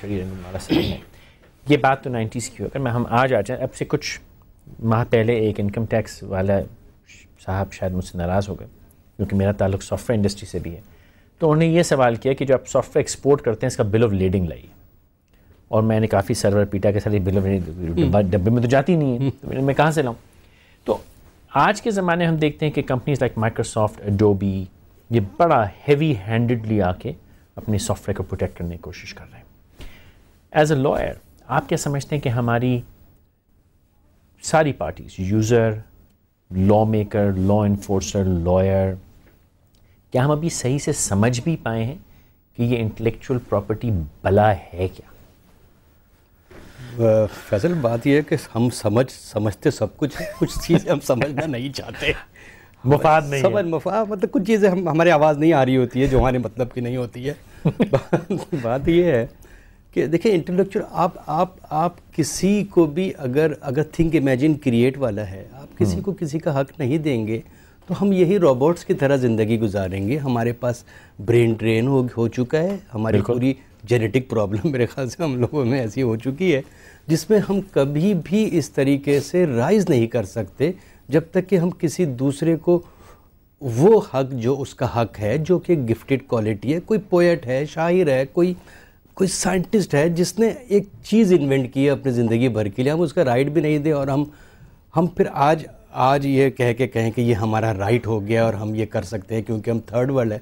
शरीर वाला सही है ये बात तो नाइन्टीज़ की हो अगर मैं हम आज आ जाए अब से कुछ माह पहले एक इनकम टैक्स वाला साहब शायद मुझसे नाराज़ हो गए क्योंकि मेरा ताल्लुक सॉफ्टवेयर इंडस्ट्री से भी है तो उन्होंने ये सवाल किया कि जो आप सॉफ्टवेयर एक्सपोर्ट करते हैं इसका बिल ऑफ लीडिंग लाइए और मैंने काफ़ी सर्वर पीटा के साथ बिल ऑफ लेडिंग डब्बे में तो जाती नहीं है तो मैं कहाँ से लाऊँ तो आज के ज़माने हम देखते हैं कि कंपनीज लाइक माइक्रोसॉफ्ट डोबी ये बड़ा हेवी हैंडेडली आके अपने सॉफ्टवेयर को प्रोटेक्ट करने की कोशिश कर रहे हैं एज अ लॉयर आप क्या समझते हैं कि हमारी सारी parties user law maker law enforcer lawyer क्या हम अभी सही से समझ भी पाए हैं कि ये इंटेलेक्चुअल प्रॉपर्टी भला है क्या फैसल बात यह है कि हम समझ समझते सब कुछ कुछ चीज़ें हम समझना नहीं चाहते मुफाद नहीं समझ मुफाद मतलब कुछ चीज़ें हम हमारी आवाज़ नहीं आ रही होती है जो हमारे मतलब की नहीं होती है बात यह है कि देखिए इंटेलेक्चुअल आप आप आप किसी को भी अगर अगर थिंक इमेजिन क्रिएट वाला है आप किसी हम्म। को किसी का हक नहीं देंगे तो हम यही रोबोट्स की तरह ज़िंदगी गुजारेंगे हमारे पास ब्रेन ट्रेन हो हो चुका है हमारी पूरी जेनेटिक प्रॉब्लम मेरे ख्याल से हम लोगों में ऐसी हो चुकी है जिसमें हम कभी भी इस तरीके से राइज नहीं कर सकते जब तक कि हम किसी दूसरे को वो हक जो उसका हक है जो कि गिफ्टेड क्वालिटी है कोई पोएट है शायर है कोई कोई साइंटिस्ट है जिसने एक चीज़ इन्वेंट की है अपनी ज़िंदगी भर के लिए हम उसका राइट भी नहीं दे और हम हम फिर आज आज ये कह के कहें कि ये हमारा राइट हो गया और हम ये कर सकते हैं क्योंकि हम थर्ड वर्ल्ड है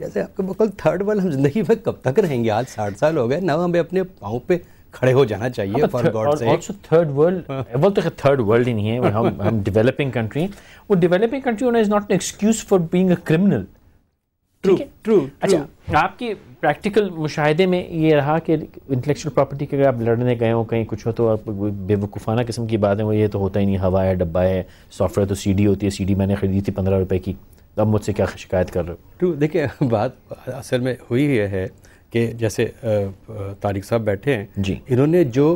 जैसे आपको बकल थर्ड वर्ल्ड हम जिंदगी में कब तक रहेंगे आज साठ साल हो गए ना हमें अपने पाँव पे खड़े हो जाना चाहिए फॉर गॉड से आल्सो थर्ड वर्ल्ड वर्ल्ड तो थर्ड वर्ल्ड ही नहीं है हम हम डेवलपिंग कंट्री वो डेवलपिंग कंट्री होना is not an excuse for being a criminal true true अच्छा आपकी प्रैक्टिकल मुशाहदे में ये रहा कि इंटेलेक्चुअल प्रॉपर्टी के अगर आप लड़ने गए हो कहीं कुछ हो तो आप बेवकूफ़ाना किस्म की बात है वो ये तो होता ही नहीं हवा है डब्बा है सॉफ्टवेयर तो सीडी होती है सीडी मैंने ख़रीदी थी पंद्रह रुपए की तो अब मुझसे क्या शिकायत कर रहे हो ट्रू देखिए बात असल में हुई यह है कि जैसे तारिक साहब बैठे हैं जी इन्होंने जो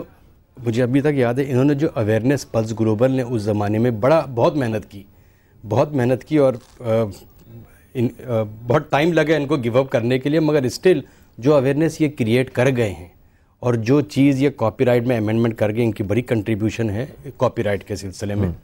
मुझे अभी तक याद है इन्होंने जो अवेयरनेस पल्स ग्लोबल ने उस ज़माने में बड़ा बहुत मेहनत की बहुत मेहनत की और इन बहुत टाइम लगा इनको गिव अप करने के लिए मगर स्टिल जो अवेयरनेस ये क्रिएट कर गए हैं और जो चीज़ ये कॉपीराइट में अमेंडमेंट कर गए इनकी बड़ी कंट्रीब्यूशन है कॉपीराइट के सिलसिले में हम्म।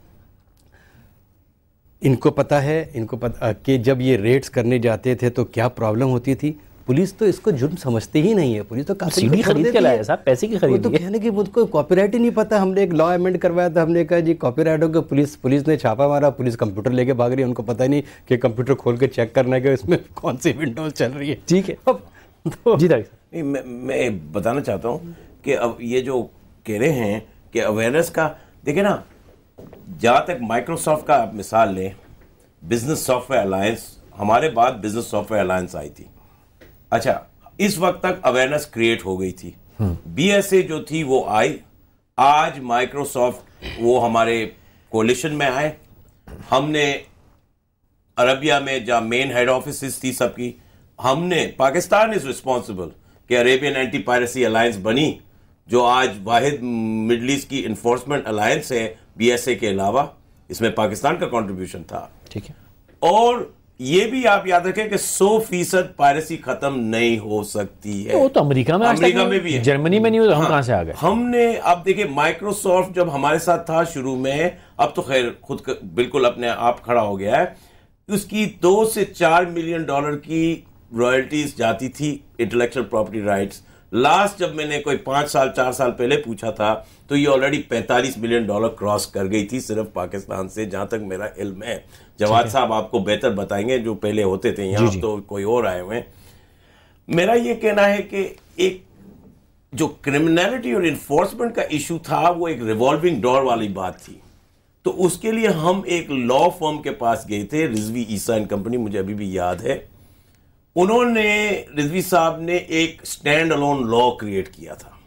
इनको पता है इनको पता कि जब ये रेट्स करने जाते थे तो क्या प्रॉब्लम होती थी पुलिस तो इसको जुर्म समझते ही नहीं है पुलिस तो सीडी खरीद के लाया साहब पैसे की खरीद तो कहने की मुझको कॉपीराइट ही नहीं पता हमने एक लॉ अमेंड करवाया था हमने कहा जी कॉपीराइट गया पुलिस पुलिस ने छापा मारा पुलिस कंप्यूटर लेके भाग रही है उनको पता ही नहीं कि कंप्यूटर खोल के चेक करना है कि इसमें कौन सी विंडोज चल रही है ठीक है अब तो जी मैं मैं बताना चाहता हूँ कि अब ये जो कह रहे हैं कि अवेयरनेस का देखे ना जहाँ तक माइक्रोसॉफ्ट का आप मिसाल लें बिजनेस सॉफ्टवेयर अलायंस हमारे बाद बिजनेस सॉफ्टवेयर अलायंस आई थी अच्छा इस वक्त तक अवेयरनेस क्रिएट हो गई थी बीएसए जो थी वो आई आज माइक्रोसॉफ्ट वो हमारे कोलिशन में आए हमने अरबिया में जहाँ मेन हेड ऑफिस थी सबकी हमने पाकिस्तान इज रिस्पॉन्सिबल कि अरेबियन एंटी पायरेसी अलायंस बनी जो आज वाहिद मिडल ईस्ट की इन्फोर्समेंट अलायंस है बीएसए के अलावा इसमें पाकिस्तान का कंट्रीब्यूशन था ठीक है और ये भी आप याद रखें कि 100 फीसद पायरेसी खत्म नहीं हो सकती है वो तो अमेरिका में अमेरिका में भी है जर्मनी में नहीं हो तो हम हाँ। कहां से आ गए हमने अब देखिए माइक्रोसॉफ्ट जब हमारे साथ था शुरू में अब तो खैर खुद बिल्कुल अपने आप खड़ा हो गया है उसकी दो से चार मिलियन डॉलर की रॉयल्टीज जाती थी इंटेलेक्चुअल प्रॉपर्टी राइट्स लास्ट जब मैंने कोई पांच साल चार साल पहले पूछा था तो ये ऑलरेडी 45 मिलियन डॉलर क्रॉस कर गई थी सिर्फ पाकिस्तान से जहां तक मेरा इल्म है जवाद साहब आपको बेहतर बताएंगे जो पहले होते थे यहां तो कोई और आए हुए मेरा ये कहना है कि एक जो क्रिमिनलिटी और इन्फोर्समेंट का इशू था वो एक रिवॉल्विंग डोर वाली बात थी तो उसके लिए हम एक लॉ फर्म के पास गए थे रिजवी ईसा एंड कंपनी मुझे अभी भी याद है उन्होंने रिजवी साहब ने एक स्टैंड अलोन लॉ क्रिएट किया था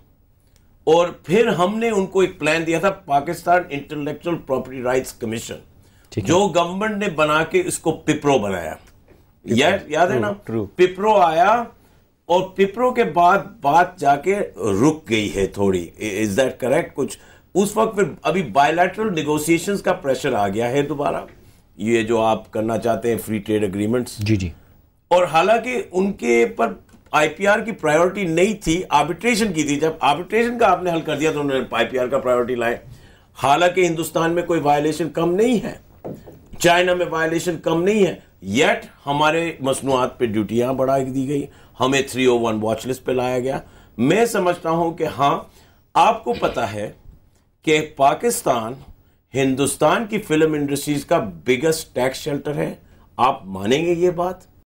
और फिर हमने उनको एक प्लान दिया था Pakistan intellectual property rights commission जो गवर्नमेंट ने बना के इसको पिप्रो बनाया या, याद है ना ट्रू पिप्रो आया और पिप्रो के बाद बात जाके रुक गई है थोड़ी इज दैट करेक्ट कुछ उस वक्त फिर अभी बायोलैटरल निगोसिएशन का प्रेशर आ गया है दोबारा ये जो आप करना चाहते हैं फ्री ट्रेड अग्रीमेंट्स जी जी और हालांकि उनके पर आईपीआर की प्रायोरिटी नहीं थी आर्बिट्रेशन की थी जब आर्बिट्रेशन का आपने हल कर दिया तो उन्होंने आईपीआर का प्रायोरिटी लाए हालांकि हिंदुस्तान में कोई वायलेशन कम नहीं है चाइना में वायलेशन कम नहीं है येट हमारे मसनूआत पे ड्यूटियां बढ़ा दी गई हमें 301 वॉच लिस्ट पे लाया गया मैं समझता हूं कि हाँ आपको पता है कि पाकिस्तान हिंदुस्तान की फिल्म इंडस्ट्रीज का बिगेस्ट टैक्स शेल्टर है आप मानेंगे ये बात